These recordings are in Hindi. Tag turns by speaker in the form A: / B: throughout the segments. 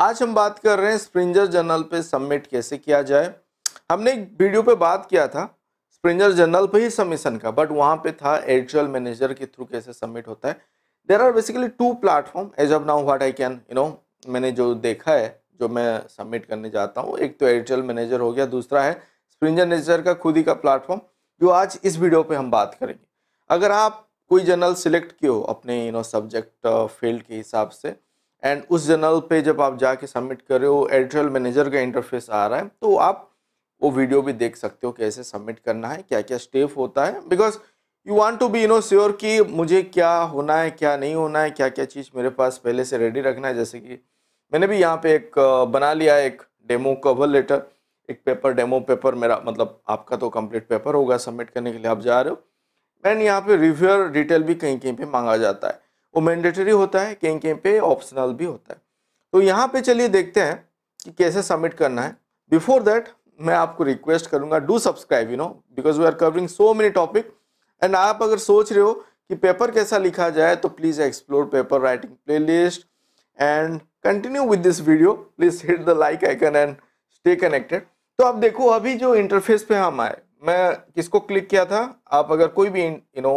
A: आज हम बात कर रहे हैं स्प्रिंजर जर्नल पे सबमिट कैसे किया जाए हमने एक वीडियो पे बात किया था स्प्रिंजर जर्नल पे ही सबमिशन का बट वहाँ पे था एड्रियल मैनेजर के थ्रू कैसे सबमिट होता है there are basically two platform as of now what I can you know मैंने जो देखा है जो मैं सबमिट करने जाता हूँ एक तो एड्रियल मैनेजर हो गया दूसरा है स्प्रिंजर मैनेजर का खुद ही का प्लेटफॉर्म जो आज इस वीडियो पर हम बात करेंगे अगर आप कोई जर्नल सिलेक्ट किए हो अपने यू नो सब्जेक्ट फील्ड के हिसाब से एंड उस जर्नल पे जब आप जाके सबमिट कर रहे हो एडिटोरियल मैनेजर का इंटरफेस आ रहा है तो आप वो वीडियो भी देख सकते हो कैसे सबमिट करना है क्या क्या स्टेप होता है because you want to be you know sure कि मुझे क्या होना है क्या नहीं होना है क्या क्या चीज़ मेरे पास पहले से रेडी रखना है जैसे कि मैंने भी यहाँ पे एक बना लिया एक डेमो कवर लेटर एक पेपर डेमो पेपर मेरा मतलब आपका तो कंप्लीट पेपर होगा सबमिट करने के लिए आप जा रहे हो एंड यहाँ पे रिव्यूअर डिटेल भी कहीं कहीं पे मांगा जाता है वो मैंडेटरी होता है कहीं कहीं पे ऑप्शनल भी होता है तो यहाँ पे चलिए देखते हैं कि कैसे सबमिट करना है बिफोर दैट मैं आपको रिक्वेस्ट करूँगा do subscribe you know because we are covering so many topic and आप अगर सोच रहे हो कि पेपर कैसा लिखा जाए तो please explore paper writing list and continue with this video please hit the like icon and stay connected तो आप देखो अभी जो इंटरफेस पे हम आए मैं किसको क्लिक किया था आप अगर कोई भी you know you know,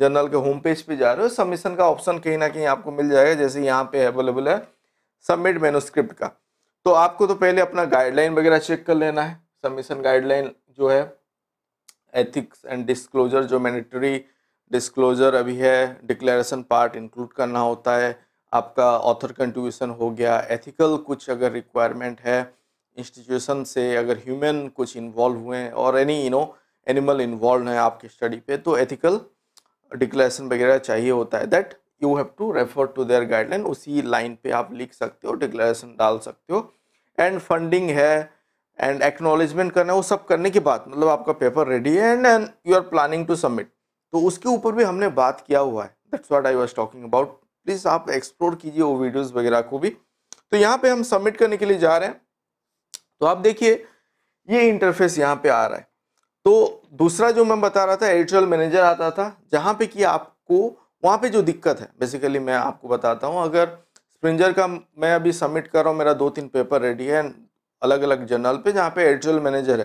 A: journal के होम पेज पे जा रहे हो सबमिशन का ऑप्शन कहीं ना कहीं आपको मिल जाएगा जैसे यहाँ पे अवेलेबल है सबमिट मेनोस्क्रिप्ट का तो आपको तो पहले अपना गाइडलाइन वगैरह चेक कर लेना है सबमिशन गाइडलाइन जो है एथिक्स एंड डिस्क्लोजर जो मैंडेटरी डिस्क्लोजर अभी है डिक्लेरेशन पार्ट इंक्लूड करना होता है आपका ऑथर कंट्रीब्यूशन हो गया एथिकल कुछ अगर रिक्वायरमेंट है इंस्टीट्यूशन से अगर ह्यूमन कुछ इन्वॉल्व हुए हैं और any you know animal involve हैं आपकी स्टडी पे तो एथिकल डिक्लेरेशन वगैरह चाहिए होता है that you have to refer to their guideline उसी लाइन पे आप लिख सकते हो डिक्लेरेशन डाल सकते हो एंड फंडिंग है एंड एक्नोलिजमेंट करना है वो सब करने के बाद मतलब आपका पेपर रेडी है and and you are planning to submit तो उसके ऊपर भी हमने बात किया हुआ है that's what I was talking about please आप एक्सप्लोर कीजिए वो वीडियोज़ वगैरह को भी तो यहाँ पे हम सबमिट करने के लिए जा रहे हैं तो आप देखिए ये इंटरफेस यहाँ पे आ रहा है तो दूसरा जो मैं बता रहा था एडिटोरियल मैनेजर आता था जहाँ पे कि आपको वहाँ पे जो दिक्कत है बेसिकली मैं आपको बताता हूँ अगर स्प्रिंजर का मैं अभी सबमिट कर रहा हूँ मेरा दो तीन पेपर रेडी है अलग अलग जर्नल पे जहाँ पे एडिटोरियल मैनेजर है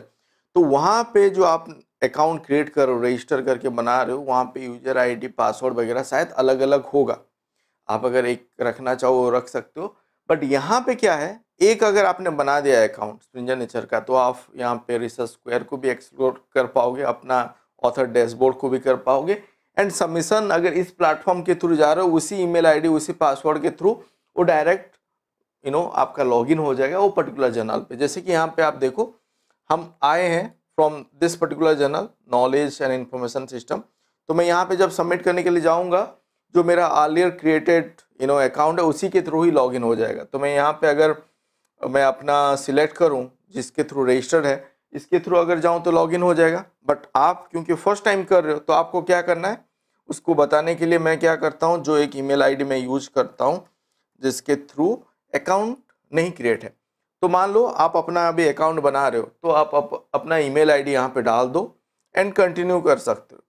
A: तो वहाँ पे जो आप अकाउंट क्रिएट कर रहे हो रजिस्टर करके बना रहे हो वहाँ पर यूजर आई पासवर्ड वगैरह शायद अलग अलग होगा आप अगर एक रखना चाहो रख सकते हो बट यहाँ पे क्या है एक अगर आपने बना दिया है अकाउंट स्प्रिंजर नेचर का तो आप यहाँ पे रिसर्च स्क्वायर को भी एक्सप्लोर कर पाओगे अपना ऑथर डैशबोर्ड को भी कर पाओगे एंड सबमिशन अगर इस प्लेटफॉर्म के थ्रू जा रहे हो उसी ईमेल आईडी उसी पासवर्ड के थ्रू वो डायरेक्ट यू नो आपका लॉगिन हो जाएगा वो पर्टिकुलर जर्नल पे जैसे कि यहाँ पे आप देखो हम आए हैं from this particular journal knowledge and information system तो मैं यहाँ पे जब सबमिट करने के लिए जाऊँगा जो मेरा earlier created you know account है उसी के थ्रू ही लॉगिन हो जाएगा तो मैं यहाँ पे अगर मैं अपना सिलेक्ट करूँ जिसके थ्रू रजिस्टर्ड है इसके थ्रू अगर जाऊँ तो लॉगिन हो जाएगा बट आप क्योंकि फर्स्ट टाइम कर रहे हो तो आपको क्या करना है उसको बताने के लिए मैं क्या करता हूँ जो एक ईमेल आईडी मैं यूज करता हूँ जिसके थ्रू अकाउंट नहीं क्रिएट है तो मान लो आप अपना अभी अकाउंट बना रहे हो तो आप अप, अपना ईमेल आईडी यहाँ पर डाल दो एंड कंटिन्यू कर सकते हो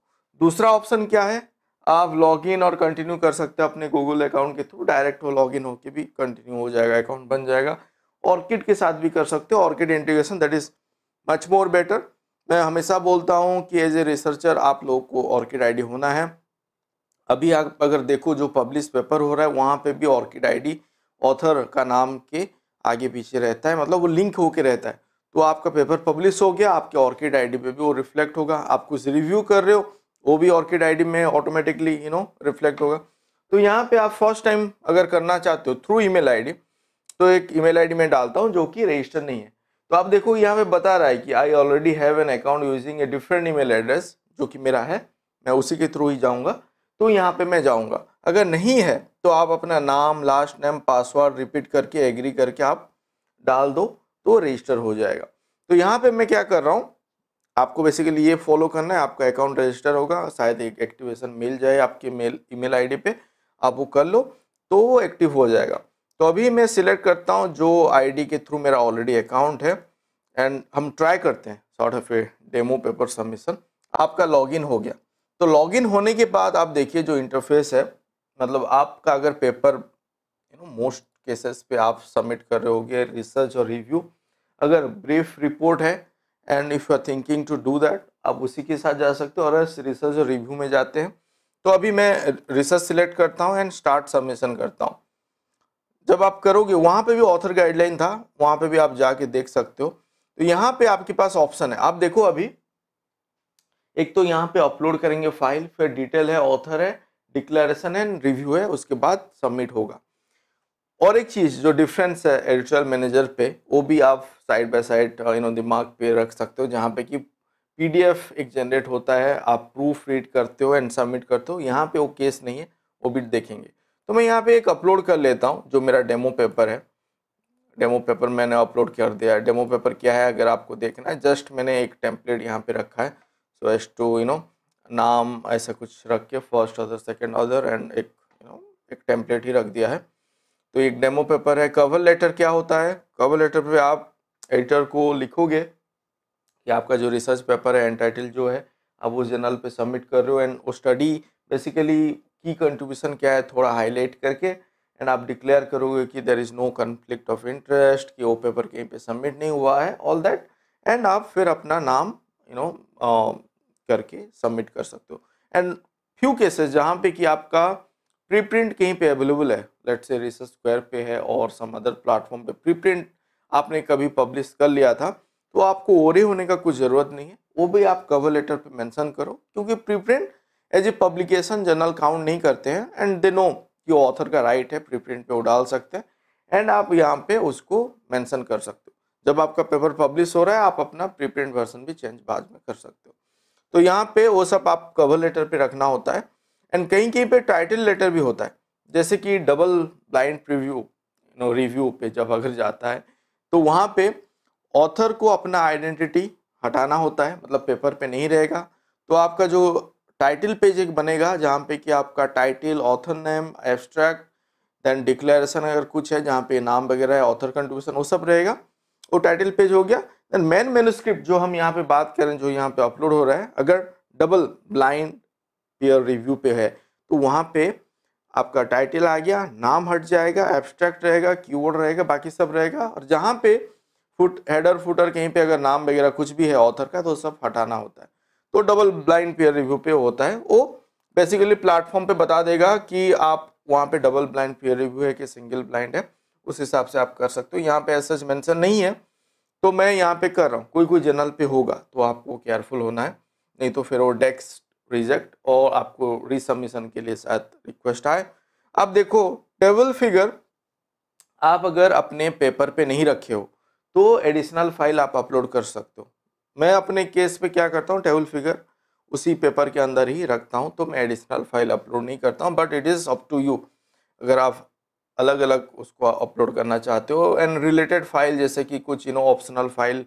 A: दूसरा ऑप्शन क्या है आप लॉगिन और कंटिन्यू कर सकते हो अपने गूगल अकाउंट के थ्रू डायरेक्ट हो इन होकर भी कंटिन्यू हो जाएगा अकाउंट बन जाएगा ऑर्किड के साथ भी कर सकते हो ORCID integration that is much more better मैं हमेशा बोलता हूँ कि एज ए रिसर्चर आप लोगों को ऑर्किड आईडी होना है अभी आप अगर देखो जो पब्लिश पेपर हो रहा है वहाँ पे भी ऑर्किड आईडी ऑथर का नाम के आगे पीछे रहता है मतलब वो लिंक होके रहता है तो आपका पेपर पब्लिश हो गया आपके ऑर्किड आईडी पे भी वो रिफ्लेक्ट होगा आप कुछ रिव्यू कर रहे हो वो भी ऑर्किड आईडी में ऑटोमेटिकली यू नो रिफ्लेक्ट होगा तो यहाँ पे आप फर्स्ट टाइम अगर करना चाहते हो थ्रू ईमेल आईडी तो एक ईमेल आईडी मैं डालता हूँ जो कि रजिस्टर नहीं है तो आप देखो यहाँ पे बता रहा है कि I already have an account using a different email address जो कि मेरा है मैं उसी के थ्रू ही जाऊँगा तो यहाँ पर मैं जाऊँगा अगर नहीं है तो आप अपना नाम लास्ट नेम पासवर्ड रिपीट करके एग्री करके आप डाल दो तो रजिस्टर हो जाएगा तो यहाँ पे मैं क्या कर रहा हूँ आपको बेसिकली ये फॉलो करना है आपका अकाउंट रजिस्टर होगा शायद एक एक्टिवेशन मिल जाए आपके मेल ईमेल आईडी पे आप वो कर लो तो वो एक्टिव हो जाएगा तो अभी मैं सिलेक्ट करता हूँ जो आईडी के थ्रू मेरा ऑलरेडी अकाउंट है एंड हम ट्राई करते हैं sort of a demo paper submission आपका लॉगिन हो गया तो लॉगिन होने के बाद आप देखिए जो इंटरफेस है मतलब आपका अगर paper you know most cases पे आप सबमिट कर रहे होगे रिसर्च और रिव्यू अगर ब्रीफ रिपोर्ट है and if you are thinking to do that आप उसी के साथ जा सकते हो और रिसर्च रिव्यू में जाते हैं तो अभी मैं रिसर्च सिलेक्ट करता हूँ एंड स्टार्ट सबमिशन करता हूँ जब आप करोगे वहाँ पे भी ऑथर गाइडलाइन था वहाँ पे भी आप जाके देख सकते हो तो यहाँ पे आपके पास ऑप्शन है आप देखो अभी एक तो यहाँ पे अपलोड करेंगे फाइल फिर डिटेल है ऑथर है डिक्लेरेशन एंड रिव्यू है उसके बाद सबमिट होगा और एक चीज़ जो डिफरेंस है एडिटोरियल मैनेजर पे वो भी आप side by side you know दिमाग पे रख सकते हो जहाँ पे कि पीडीएफ एक जनरेट होता है आप प्रूफ रीड करते हो एंड सबमिट करते हो यहाँ पे वो केस नहीं है वो भी देखेंगे तो मैं यहाँ पे एक अपलोड कर लेता हूँ जो मेरा डेमो पेपर है डेमो पेपर मैंने अपलोड कर दिया है डेमो पेपर क्या है अगर आपको देखना है जस्ट मैंने एक टेम्पलेट यहाँ पे रखा है so as to you know नाम ऐसा कुछ रख के first other second other and एक यू नो एक टेम्पलेट ही रख दिया है तो एक डेमो पेपर है कवर लेटर क्या होता है कवर लेटर पे आप एडिटर को लिखोगे कि आपका जो रिसर्च पेपर है एंड टाइटल जो है आप उस जर्नल पे सबमिट कर रहे हो एंड वो स्टडी बेसिकली की कंट्रीब्यूशन क्या है थोड़ा हाईलाइट करके एंड आप डिक्लेयर करोगे कि there is no conflict of interest कि वो पेपर कहीं पे सबमिट नहीं हुआ है ऑल दैट एंड आप फिर अपना नाम यू you नो know, करके सबमिट कर सकते हो एंड फ्यू केसेस जहाँ पे कि आपका प्री प्रिंट कहीं पे अवेलेबल है लेट से रिसर्च स्क्वायर पे है और सम अदर प्लेटफॉर्म पे प्रीप्रिंट आपने कभी पब्लिश कर लिया था तो आपको ओरे होने का कुछ ज़रूरत नहीं है वो भी आप कवर लेटर पे मेंशन करो क्योंकि preprint as a publication journal count नहीं करते हैं एंड दे नो कि ऑथर का राइट है प्रीप्रिंट पे वो डाल सकते हैं एंड आप यहाँ पे उसको मेंशन कर सकते हो जब आपका पेपर पब्लिश हो रहा है आप अपना प्रीप्रिंट वर्सन भी चेंज बाद में कर सकते हो तो यहाँ पे वो सब आप कवर लेटर पे रखना होता है एंड कहीं कहीं पे टाइटल लेटर भी होता है जैसे कि double blind preview no review पे जब अगर जाता है तो वहाँ पे ऑथर को अपना आइडेंटिटी हटाना होता है मतलब पेपर पे नहीं रहेगा तो आपका जो टाइटल पेज एक बनेगा जहाँ पे कि आपका title author name abstract then declaration अगर कुछ है जहाँ पे नाम वगैरह है ऑथर कंट्रीब्यूशन वो सब रहेगा वो टाइटल पेज हो गया देन मेन मेनोस्क्रिप्ट जो हम यहाँ पे बात करें जो यहाँ पे अपलोड हो रहा है अगर डबल ब्लाइंड पीयर रिव्यू पे है तो वहाँ पे आपका टाइटल आ गया नाम हट जाएगा एब्स्ट्रैक्ट रहेगा कीवर्ड रहेगा बाकी सब रहेगा और जहाँ पे फुट हेडर फुटर कहीं पे अगर नाम वगैरह कुछ भी है ऑथर का तो सब हटाना होता है तो डबल ब्लाइंड पेयर रिव्यू पे होता है वो बेसिकली प्लेटफॉर्म पे बता देगा कि आप वहाँ पे डबल ब्लाइंड पेयर रिव्यू है कि सिंगल ब्लाइंड है उस हिसाब से आप कर सकते हो यहाँ पे ऐसा मैंसन नहीं है तो मैं यहाँ पे कर रहा हूँ कोई कोई जर्नल पे होगा तो आपको केयरफुल होना है नहीं तो फिर वो डेस्क रिजेक्ट और आपको रिसबमिशन के लिए शायद रिक्वेस्ट आए अब देखो टेबल फिगर आप अगर अपने पेपर पे नहीं रखे हो तो एडिशनल फाइल आप अपलोड कर सकते हो मैं अपने केस पे क्या करता हूँ टेबल फिगर उसी पेपर के अंदर ही रखता हूँ तो मैं एडिशनल फाइल अपलोड नहीं करता हूँ but it is up to you अगर आप अलग अलग उसको अपलोड करना चाहते हो एंड रिलेटेड फाइल जैसे कि कुछ you know optional file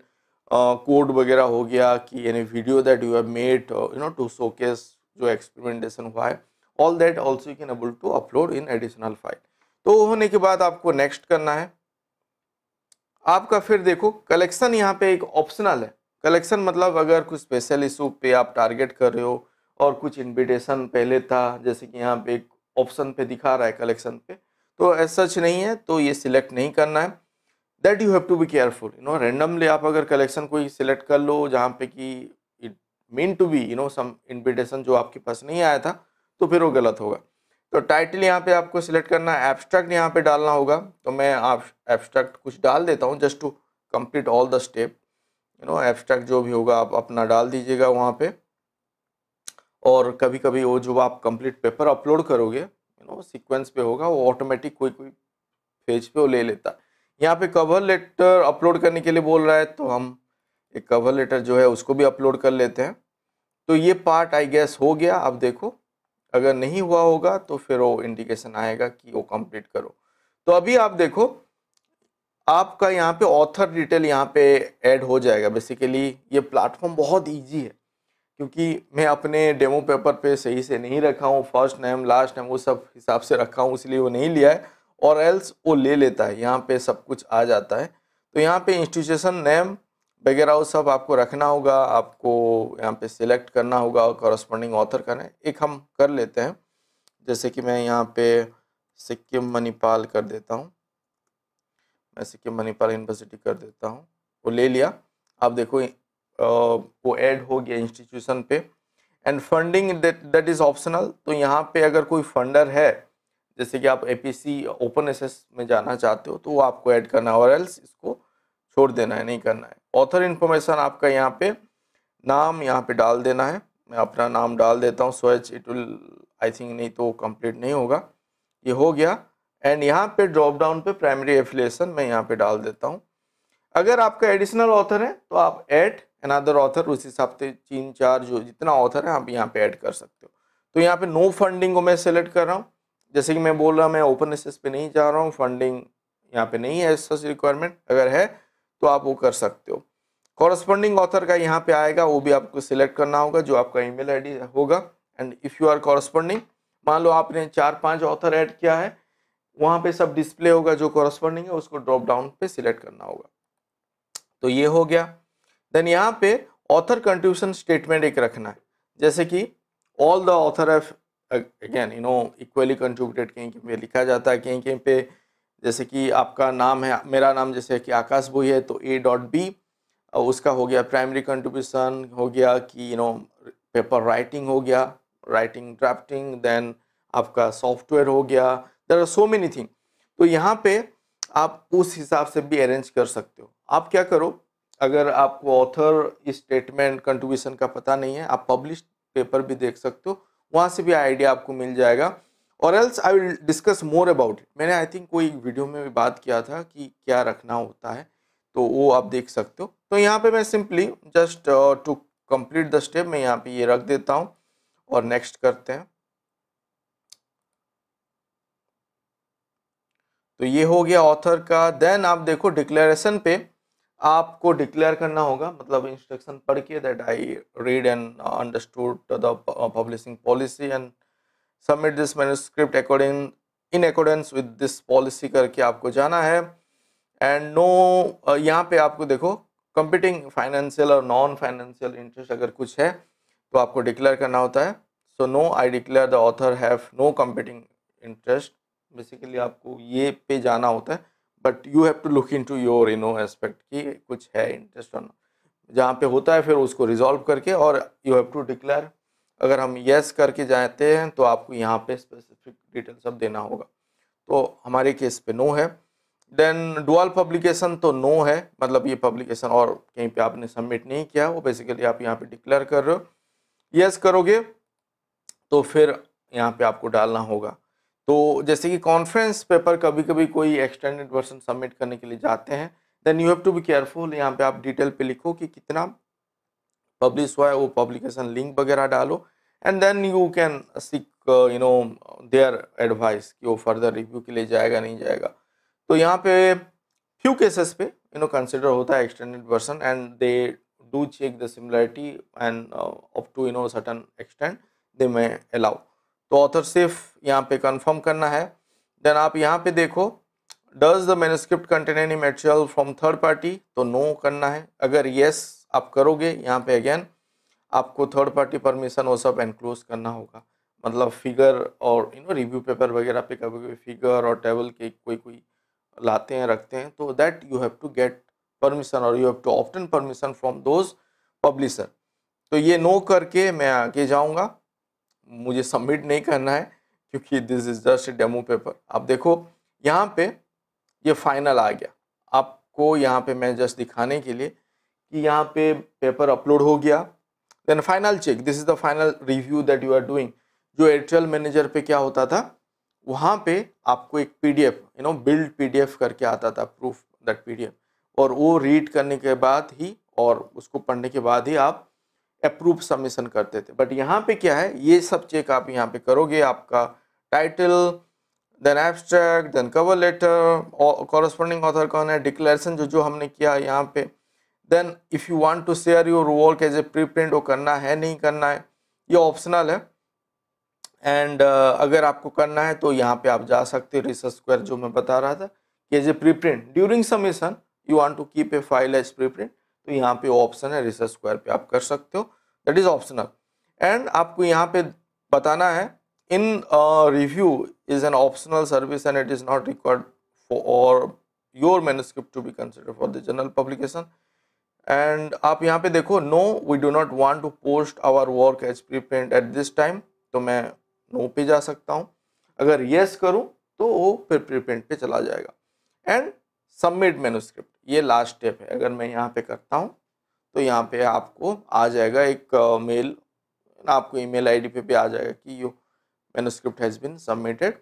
A: code वगैरह हो गया कि यानी video that you have made you know to showcase जो एक्सपेरिमेंटेशन हुआ है all that also you can able to upload in additional file तो होने के बाद आपको नेक्स्ट करना है आपका फिर देखो कलेक्शन यहाँ पे एक ऑप्शनल है कलेक्शन मतलब अगर कुछ स्पेशल इशू पे आप टारगेट कर रहे हो और कुछ इन्विटेशन पहले था जैसे कि यहाँ पे एक ऑप्शन पे दिखा रहा है कलेक्शन पे तो ऐसा सच नहीं है तो ये सिलेक्ट नहीं करना है that you have to be careful you know randomly आप अगर कलेक्शन कोई सिलेक्ट कर लो जहाँ पे कि it mean to be you know some invitation जो आपके पास नहीं आया था तो फिर वो गलत होगा तो टाइटल यहाँ पे आपको सिलेक्ट करना है एब्स्ट्रैक्ट यहाँ पे डालना होगा तो मैं आप एब्स्ट्रैक्ट कुछ डाल देता हूँ just to complete all the step you know abstract जो भी होगा आप अपना डाल दीजिएगा वहाँ पे और कभी कभी वो जो आप कंप्लीट पेपर अपलोड करोगे यू नो सीक्वेंस पे होगा वो ऑटोमेटिक कोई कोई पेज पे वो ले लेता है यहाँ पे कवर लेटर अपलोड करने के लिए बोल रहा है तो हम एक कवर लेटर जो है उसको भी अपलोड कर लेते हैं तो ये पार्ट आई गैस हो गया आप देखो अगर नहीं हुआ होगा तो फिर वो इंडिकेशन आएगा कि वो कंप्लीट करो तो अभी आप देखो आपका यहाँ पे ऑथर डिटेल यहाँ पे ऐड हो जाएगा बेसिकली ये प्लेटफॉर्म बहुत इजी है क्योंकि मैं अपने डेमो पेपर पे सही से नहीं रखा हूँ फर्स्ट नेम लास्ट नेम वो सब हिसाब से रखा हूँ इसलिए वो नहीं लिया है और एल्स वो ले लेता है यहाँ पे सब कुछ आ जाता है तो यहाँ पे इंस्टीट्यूशन नेम वगैरह वो सब आपको रखना होगा आपको यहाँ पे सिलेक्ट करना होगा और कॉरस्पॉन्डिंग ऑथर करना एक हम कर लेते हैं जैसे कि मैं यहाँ पे सिक्किम मणिपाल कर देता हूँ मैं सिक्किम मणिपाल यूनिवर्सिटी कर देता हूँ वो ले लिया आप देखो वो ऐड हो गया इंस्टीट्यूशन पे and funding that is optional तो यहाँ पे अगर कोई फंडर है जैसे कि आप ए ओपन एस में जाना चाहते हो तो वो आपको ऐड करना है और एल्स इसको छोड़ देना है नहीं करना है ऑथर इन्फॉर्मेशन आपका यहाँ पे नाम यहाँ पे डाल देना है मैं अपना नाम डाल देता हूँ switch it will I think नहीं तो कंप्लीट नहीं होगा ये हो गया एंड यहाँ पे ड्रॉप डाउन पे प्राइमरी एफिलेशन मैं यहाँ पे डाल देता हूँ अगर आपका एडिशनल ऑथर है तो आप एड अनदर ऑथर उस हिसाब से तीन चार जो जितना ऑथर है आप यहाँ पे ऐड कर सकते हो तो यहाँ पे नो फंडिंग को मैं सेलेक्ट कर रहा हूँ जैसे कि मैं बोल रहा मैं ओपन एसेस पे नहीं जा रहा हूँ फंडिंग यहाँ पे नहीं है सच रिक्वायरमेंट अगर है तो आप वो कर सकते हो कॉरस्पॉन्डिंग ऑथर का यहाँ पे आएगा वो भी आपको सिलेक्ट करना होगा जो आपका ई मेल होगा and if you are corresponding मान लो आपने चार पाँच ऑथर ऐड किया है वहाँ पर सब डिस्प्ले होगा जो कॉरस्पॉन्डिंग है उसको ड्रॉप डाउन पर सिलेक्ट करना होगा तो ये हो गया देन यहाँ पे ऑथर कंट्रीब्यूशन स्टेटमेंट एक रखना है जैसे कि all the author of again you know equally contributed कहीं कहीं पे लिखा जाता है कहीं कहीं पे जैसे कि आपका नाम है मेरा नाम जैसे कि आकाश भोई है तो ए डॉट बी उसका हो गया प्राइमरी कंट्रीब्यूशन हो गया कि यू नो पेपर राइटिंग हो गया राइटिंग ड्राफ्टिंग देन आपका सॉफ्टवेयर हो गया there are so many thing तो यहाँ पे आप उस हिसाब से भी अरेंज कर सकते हो आप क्या करो अगर आपको ऑथर स्टेटमेंट कंट्रीब्यूशन का पता नहीं है आप पब्लिश पेपर भी देख सकते हो वहाँ से भी आइडिया आपको मिल जाएगा और else I will discuss more about it मैंने आई थिंक कोई वीडियो में भी बात किया था कि क्या रखना होता है तो वो आप देख सकते हो तो यहाँ पे मैं simply just to complete the step मैं यहाँ पे ये रख देता हूँ और नेक्स्ट करते हैं तो ये हो गया ऑथर का देन आप देखो डिक्लेरेशन पे आपको डिक्लेयर करना होगा मतलब इंस्ट्रक्शन पढ़ के that I read and understood the publishing policy and submit this manuscript according in accordance with this policy करके आपको जाना है एंड नो यहाँ पे आपको देखो कंपीटिंग फाइनेंशियल और नॉन फाइनेंशियल इंटरेस्ट अगर कुछ है तो आपको डिक्लेयर करना होता है so no I declare the author have no competing interest basically आपको ये पे जाना होता है but you have to look into your इनो एस्पेक्ट कि कुछ है इंटरेस्ट और जहाँ पे होता है फिर उसको रिजॉल्व करके और यू हैव टू डिक्लेयर अगर हम येस करके जाते हैं तो आपको यहाँ पे स्पेसिफिक डिटेल सब देना होगा तो हमारे केस पे नो है देन डुअल पब्लिकेशन तो नो है मतलब ये पब्लिकेशन और कहीं पे आपने सबमिट नहीं किया वो बेसिकली आप यहाँ पे डिक्लेयर कर रहे हो येस करोगे तो फिर यहाँ पे आपको डालना होगा तो जैसे कि कॉन्फ्रेंस पेपर कभी कभी कोई एक्सटेंडेड वर्सन सबमिट करने के लिए जाते हैं then you have to be careful यहाँ पे आप डिटेल पे लिखो कि कितना पब्लिश हुआ है वो पब्लिकेशन लिंक वगैरह डालो and then you can seek you know their advice कि वो फर्दर रिव्यू के लिए जाएगा नहीं जाएगा तो यहाँ पे फ्यू केसेस पे यू नो कंसिडर होता है extended version and they do check the similarity and up to you know know extend they may allow to author सिर्फ यहाँ पे कंफर्म करना है देन आप यहाँ पे देखो does the manuscript contain any material from third party तो नो no करना है अगर येस yes, आप करोगे यहाँ पे अगेन आपको थर्ड पार्टी परमिशन वो सब एनक्लोज करना होगा मतलब फिगर और यू नो रिव्यू पेपर वगैरह पे कभी कभी फिगर और टेबल के कोई कोई लाते हैं रखते हैं तो that you have to get permission और you have to obtain permission from those publisher तो ये नो करके मैं आगे जाऊँगा मुझे सबमिट नहीं करना है क्योंकि this is just demo paper आप देखो यहाँ पे ये फाइनल आ गया आपको यहाँ पे मैं जस्ट दिखाने के लिए कि यहाँ पे पेपर अपलोड हो गया then final check this is the final review that you are doing जो एयरटेल मैनेजर पे क्या होता था वहाँ पे आपको एक PDF you know build PDF करके आता था प्रूफ दैट पीडीएफ और वो रीड करने के बाद ही और उसको पढ़ने के बाद ही आप अप्रूव सबमिशन करते थे बट यहाँ पे क्या है ये सब चेक आप यहाँ पे करोगे आपका title then abstract then cover letter corresponding author कौन है डिक्लेरेशन जो जो हमने किया है यहाँ पे then if you want to share your work as a preprint वो करना है नहीं करना है ये ऑप्शनल है एंड uh, अगर आपको करना है तो यहाँ पे आप जा सकते हो रिसर्च स्क्वायर जो मैं बता रहा था कि as a preprint during submission you want to keep a file as preprint तो यहाँ पे ऑप्शन है रिसर्च स्क्वायर पे आप कर सकते हो दैट इज ऑप्शनल एंड आपको यहाँ पे बताना है in review is an optional service and it is not required for और your manuscript to be consider for the general publication and आप यहाँ पे देखो no we do not want to post our work as preprint at this time तो मैं नो पे जा सकता हूँ अगर येस yes करूँ तो वो फिर प्री प्रिंट पे चला जाएगा एंड सबमिट मैनुस्क्रिप्ट ये लास्ट स्टेप है अगर मैं यहाँ पे करता हूँ तो यहाँ पे आपको आ जाएगा एक मेल आपको ईमेल आईडी पे भी आ जाएगा कि you manuscript has been submitted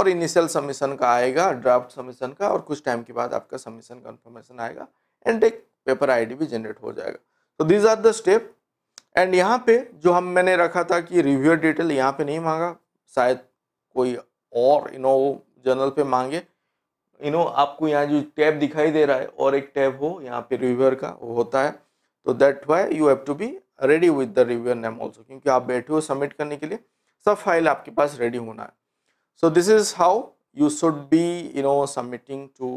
A: और इनिशियल सबमिशन का आएगा ड्राफ्ट सबमिशन का और कुछ टाइम के बाद आपका सबमिशन कन्फर्मेशन आएगा एंड एक पेपर डी भी जनरेट हो जाएगा तो these are the step and यहाँ पे जो हम मैंने रखा था कि रिव्यू डिटेल यहाँ पे नहीं मांगा शायद कोई और इनो जर्नल पे मांगे यू नो आपको यहाँ जो टैब दिखाई दे रहा है और एक टैब हो यहाँ पे रिव्यूअर का वो होता है तो that why you have to be ready with the reviewer name also क्योंकि आप बैठे हो सबमिट करने के लिए सब फाइल आपके पास रेडी होना है so this is how you should be you know submitting to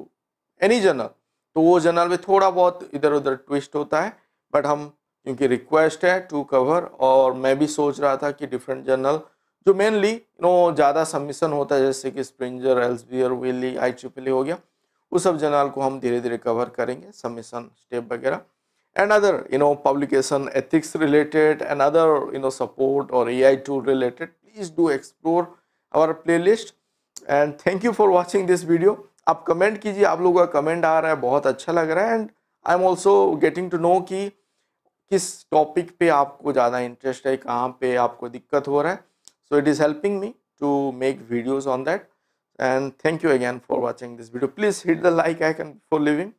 A: any journal तो वो जर्नल में थोड़ा बहुत इधर उधर ट्विस्ट होता है बट हम क्योंकि रिक्वेस्ट है टू कवर और मैं भी सोच रहा था कि डिफरेंट जर्नल जो मेनली नो ज़्यादा सबमिशन होता है जैसे कि स्प्रिंजर एल्सबियर वेली आई ट्रिपल हो गया वो सब जर्नल को हम धीरे धीरे कवर करेंगे सबमिशन स्टेप वगैरह and other you know publication ethics related and other you know support और A I tool related please do explore our playlist and thank you for watching this video आप कमेंट कीजिए आप लोगों का कमेंट आ रहा है बहुत अच्छा लग रहा है and I am also getting to know कि किस टॉपिक पे आपको ज़्यादा इंटरेस्ट है कहाँ पे आपको दिक्कत हो रहा है So it is helping me to make videos on that and thank you again for watching this video. Please hit the like icon for leaving.